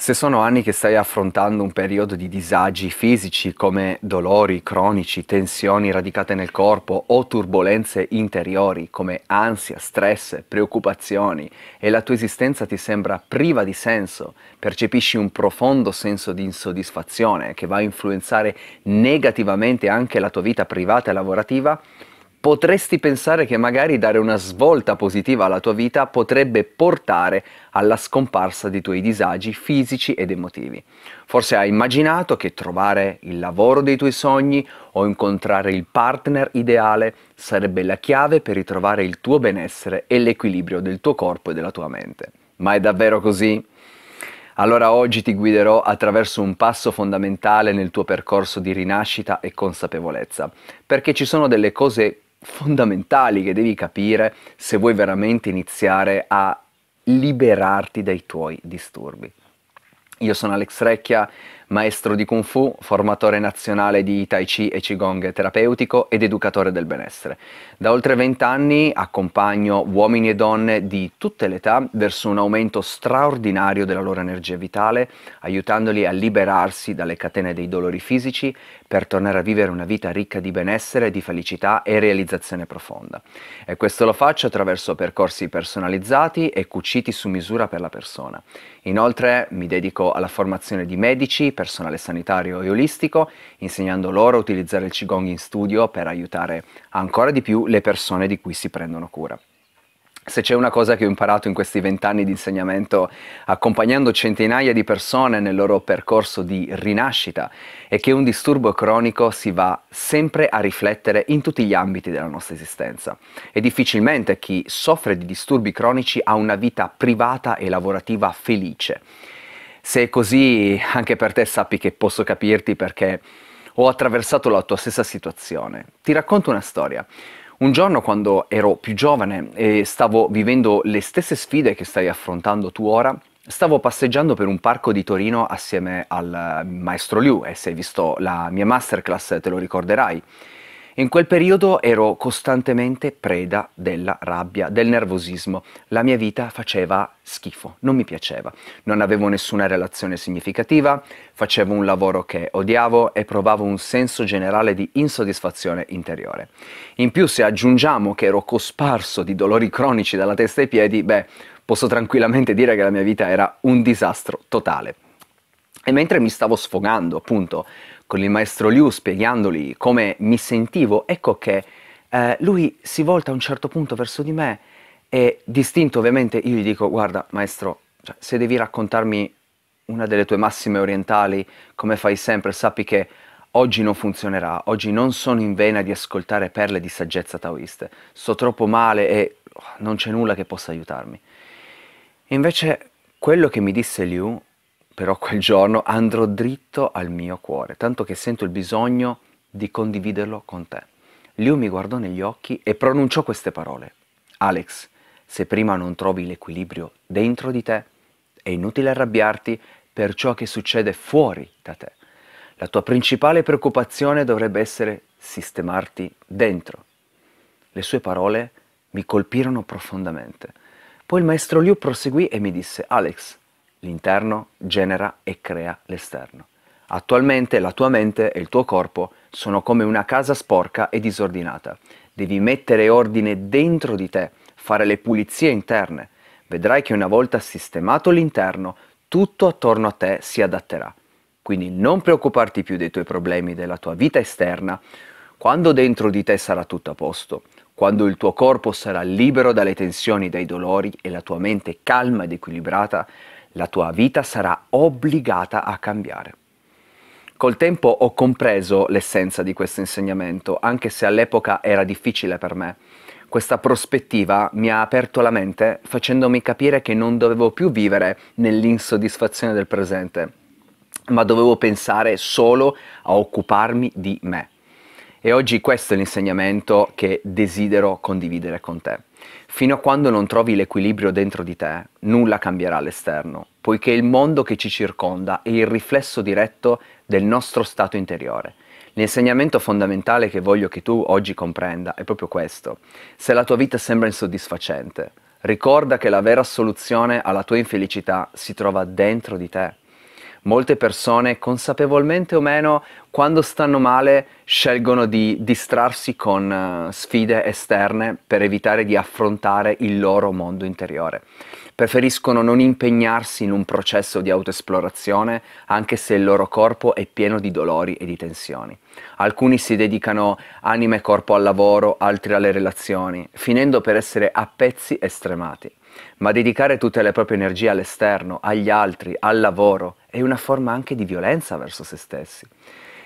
Se sono anni che stai affrontando un periodo di disagi fisici come dolori cronici, tensioni radicate nel corpo o turbulenze interiori come ansia, stress, preoccupazioni e la tua esistenza ti sembra priva di senso, percepisci un profondo senso di insoddisfazione che va a influenzare negativamente anche la tua vita privata e lavorativa, potresti pensare che magari dare una svolta positiva alla tua vita potrebbe portare alla scomparsa dei tuoi disagi fisici ed emotivi. Forse hai immaginato che trovare il lavoro dei tuoi sogni o incontrare il partner ideale sarebbe la chiave per ritrovare il tuo benessere e l'equilibrio del tuo corpo e della tua mente. Ma è davvero così? Allora oggi ti guiderò attraverso un passo fondamentale nel tuo percorso di rinascita e consapevolezza, perché ci sono delle cose fondamentali che devi capire se vuoi veramente iniziare a liberarti dai tuoi disturbi. Io sono Alex Recchia, maestro di Kung Fu, formatore nazionale di Tai Chi e Qigong terapeutico ed educatore del benessere. Da oltre vent'anni accompagno uomini e donne di tutte le età verso un aumento straordinario della loro energia vitale, aiutandoli a liberarsi dalle catene dei dolori fisici per tornare a vivere una vita ricca di benessere, di felicità e realizzazione profonda. E questo lo faccio attraverso percorsi personalizzati e cuciti su misura per la persona. Inoltre mi dedico alla formazione di medici, personale sanitario e olistico, insegnando loro a utilizzare il Qigong in studio per aiutare ancora di più le persone di cui si prendono cura. Se c'è una cosa che ho imparato in questi vent'anni di insegnamento accompagnando centinaia di persone nel loro percorso di rinascita è che un disturbo cronico si va sempre a riflettere in tutti gli ambiti della nostra esistenza e difficilmente chi soffre di disturbi cronici ha una vita privata e lavorativa felice. Se è così anche per te sappi che posso capirti perché ho attraversato la tua stessa situazione. Ti racconto una storia. Un giorno quando ero più giovane e stavo vivendo le stesse sfide che stai affrontando tu ora, Stavo passeggiando per un parco di Torino assieme al maestro Liu e se hai visto la mia masterclass te lo ricorderai. In quel periodo ero costantemente preda della rabbia, del nervosismo. La mia vita faceva schifo, non mi piaceva. Non avevo nessuna relazione significativa, facevo un lavoro che odiavo e provavo un senso generale di insoddisfazione interiore. In più, se aggiungiamo che ero cosparso di dolori cronici dalla testa ai piedi, beh, posso tranquillamente dire che la mia vita era un disastro totale. E mentre mi stavo sfogando appunto con il maestro Liu spiegandogli come mi sentivo, ecco che eh, lui si volta a un certo punto verso di me e distinto ovviamente io gli dico guarda maestro, cioè, se devi raccontarmi una delle tue massime orientali come fai sempre, sappi che oggi non funzionerà, oggi non sono in vena di ascoltare perle di saggezza taoiste, sto troppo male e oh, non c'è nulla che possa aiutarmi. E invece quello che mi disse Liu però quel giorno andrò dritto al mio cuore, tanto che sento il bisogno di condividerlo con te. Liu mi guardò negli occhi e pronunciò queste parole. Alex, se prima non trovi l'equilibrio dentro di te, è inutile arrabbiarti per ciò che succede fuori da te. La tua principale preoccupazione dovrebbe essere sistemarti dentro. Le sue parole mi colpirono profondamente. Poi il maestro Liu proseguì e mi disse, Alex, L'interno genera e crea l'esterno. Attualmente la tua mente e il tuo corpo sono come una casa sporca e disordinata. Devi mettere ordine dentro di te, fare le pulizie interne. Vedrai che una volta sistemato l'interno, tutto attorno a te si adatterà. Quindi non preoccuparti più dei tuoi problemi della tua vita esterna. Quando dentro di te sarà tutto a posto, quando il tuo corpo sarà libero dalle tensioni, dai dolori e la tua mente calma ed equilibrata, la tua vita sarà obbligata a cambiare. Col tempo ho compreso l'essenza di questo insegnamento, anche se all'epoca era difficile per me. Questa prospettiva mi ha aperto la mente facendomi capire che non dovevo più vivere nell'insoddisfazione del presente, ma dovevo pensare solo a occuparmi di me. E oggi questo è l'insegnamento che desidero condividere con te. Fino a quando non trovi l'equilibrio dentro di te, nulla cambierà all'esterno, poiché il mondo che ci circonda è il riflesso diretto del nostro stato interiore. L'insegnamento fondamentale che voglio che tu oggi comprenda è proprio questo. Se la tua vita sembra insoddisfacente, ricorda che la vera soluzione alla tua infelicità si trova dentro di te molte persone, consapevolmente o meno, quando stanno male scelgono di distrarsi con eh, sfide esterne per evitare di affrontare il loro mondo interiore. Preferiscono non impegnarsi in un processo di autoesplorazione anche se il loro corpo è pieno di dolori e di tensioni. Alcuni si dedicano anima e corpo al lavoro, altri alle relazioni, finendo per essere a pezzi estremati. Ma dedicare tutte le proprie energie all'esterno, agli altri, al lavoro, è una forma anche di violenza verso se stessi.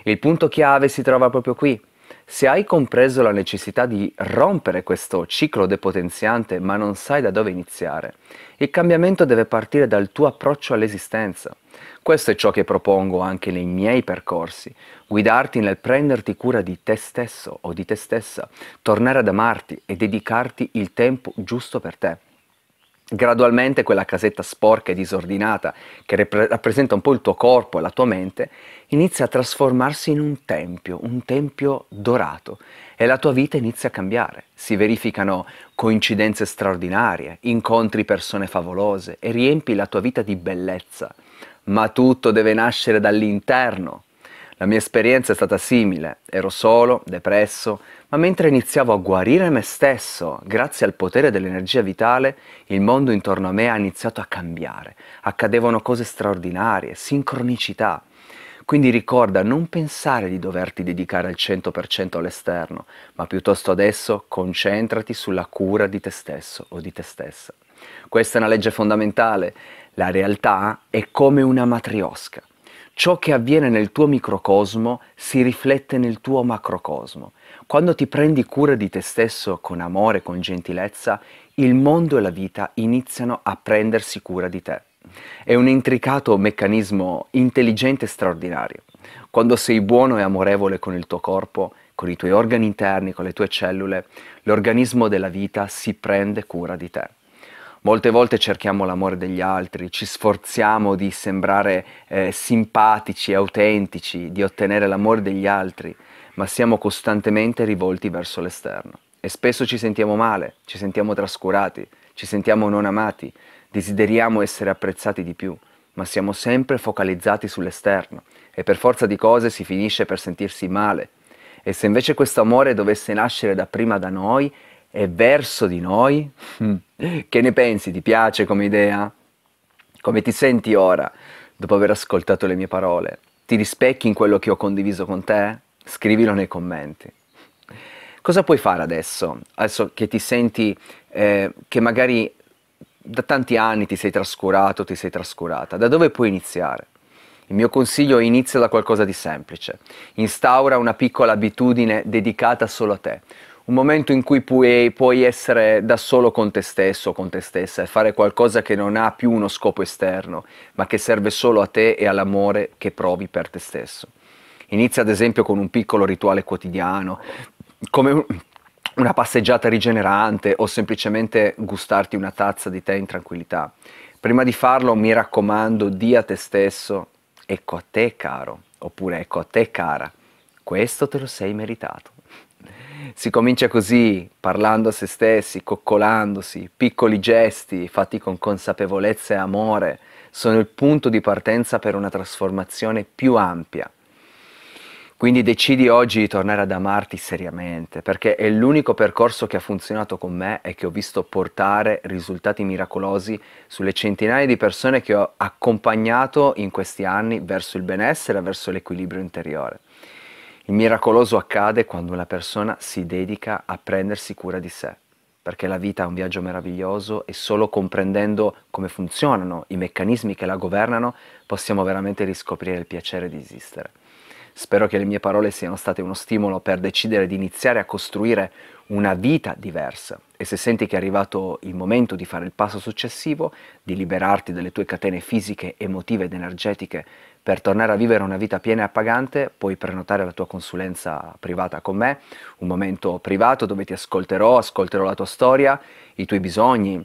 Il punto chiave si trova proprio qui. Se hai compreso la necessità di rompere questo ciclo depotenziante ma non sai da dove iniziare, il cambiamento deve partire dal tuo approccio all'esistenza. Questo è ciò che propongo anche nei miei percorsi, guidarti nel prenderti cura di te stesso o di te stessa, tornare ad amarti e dedicarti il tempo giusto per te gradualmente quella casetta sporca e disordinata che rep- rappresenta un po' il tuo corpo e la tua mente inizia a trasformarsi in un tempio, un tempio dorato e la tua vita inizia a cambiare. Si verificano coincidenze straordinarie, incontri persone favolose e riempi la tua vita di bellezza. Ma tutto deve nascere dall'interno, la mia esperienza è stata simile, ero solo, depresso, ma mentre iniziavo a guarire me stesso, grazie al potere dell'energia vitale, il mondo intorno a me ha iniziato a cambiare, accadevano cose straordinarie, sincronicità. Quindi ricorda non pensare di doverti dedicare al 100% all'esterno, ma piuttosto adesso concentrati sulla cura di te stesso o di te stessa. Questa è una legge fondamentale, la realtà è come una matriosca ciò che avviene nel tuo microcosmo si riflette nel tuo macrocosmo. Quando ti prendi cura di te stesso con amore, con gentilezza, il mondo e la vita iniziano a prendersi cura di te. È un intricato meccanismo intelligente e straordinario. Quando sei buono e amorevole con il tuo corpo, con i tuoi organi interni, con le tue cellule, l'organismo della vita si prende cura di te. Molte volte cerchiamo l'amore degli altri, ci sforziamo di sembrare eh, simpatici, autentici, di ottenere l'amore degli altri, ma siamo costantemente rivolti verso l'esterno. E spesso ci sentiamo male, ci sentiamo trascurati, ci sentiamo non amati, desideriamo essere apprezzati di più, ma siamo sempre focalizzati sull'esterno e per forza di cose si finisce per sentirsi male. E se invece questo amore dovesse nascere dapprima da noi, è verso di noi? Mm. Che ne pensi? Ti piace come idea? Come ti senti ora dopo aver ascoltato le mie parole? Ti rispecchi in quello che ho condiviso con te? Scrivilo nei commenti. Cosa puoi fare adesso? Adesso che ti senti eh, che magari da tanti anni ti sei trascurato, ti sei trascurata, da dove puoi iniziare? Il mio consiglio è inizia da qualcosa di semplice. Instaura una piccola abitudine dedicata solo a te un momento in cui puoi, eh, puoi, essere da solo con te stesso, con te stessa e fare qualcosa che non ha più uno scopo esterno, ma che serve solo a te e all'amore che provi per te stesso. Inizia ad esempio con un piccolo rituale quotidiano, come una passeggiata rigenerante o semplicemente gustarti una tazza di tè in tranquillità. Prima di farlo, mi raccomando, di a te stesso, ecco a te caro, oppure ecco a te cara, questo te lo sei meritato. Si comincia così, parlando a se stessi, coccolandosi, piccoli gesti fatti con consapevolezza e amore sono il punto di partenza per una trasformazione più ampia. Quindi decidi oggi di tornare ad amarti seriamente, perché è l'unico percorso che ha funzionato con me e che ho visto portare risultati miracolosi sulle centinaia di persone che ho accompagnato in questi anni verso il benessere, verso l'equilibrio interiore. Il miracoloso accade quando una persona si dedica a prendersi cura di sé, perché la vita è un viaggio meraviglioso e solo comprendendo come funzionano i meccanismi che la governano possiamo veramente riscoprire il piacere di esistere. Spero che le mie parole siano state uno stimolo per decidere di iniziare a costruire una vita diversa e se senti che è arrivato il momento di fare il passo successivo, di liberarti dalle tue catene fisiche, emotive ed energetiche per tornare a vivere una vita piena e appagante, puoi prenotare la tua consulenza privata con me, un momento privato dove ti ascolterò, ascolterò la tua storia, i tuoi bisogni,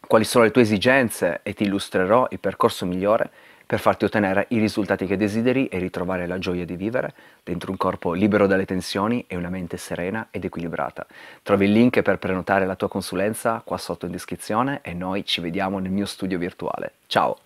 quali sono le tue esigenze e ti illustrerò il percorso migliore per farti ottenere i risultati che desideri e ritrovare la gioia di vivere dentro un corpo libero dalle tensioni e una mente serena ed equilibrata. Trovi il link per prenotare la tua consulenza qua sotto in descrizione e noi ci vediamo nel mio studio virtuale. Ciao!